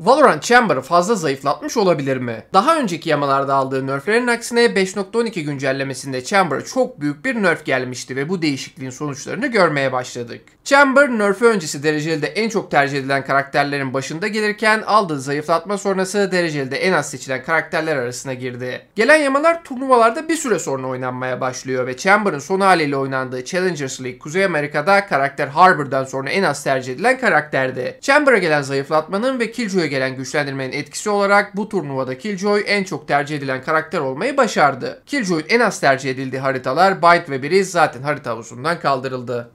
Valorant Chamber'ı fazla zayıflatmış olabilir mi? Daha önceki yamalarda aldığı nerflerin aksine 5.12 güncellemesinde Chamber'a çok büyük bir nerf gelmişti ve bu değişikliğin sonuçlarını görmeye başladık. Chamber nerf'ü öncesi dereceli de en çok tercih edilen karakterlerin başında gelirken aldığı zayıflatma sonrası dereceli de en az seçilen karakterler arasına girdi. Gelen yamalar turnuvalarda bir süre sonra oynanmaya başlıyor ve Chamber'ın son haliyle oynandığı Challengers League Kuzey Amerika'da karakter Harbor'dan sonra en az tercih edilen karakterdi. Chamber'a gelen zayıflatmanın ve Killjoy'a gelen güçlendirmenin etkisi olarak bu turnuvada Killjoy en çok tercih edilen karakter olmayı başardı. Killjoy'un en az tercih edildiği haritalar Bind ve Breeze zaten harita havuzundan kaldırıldı.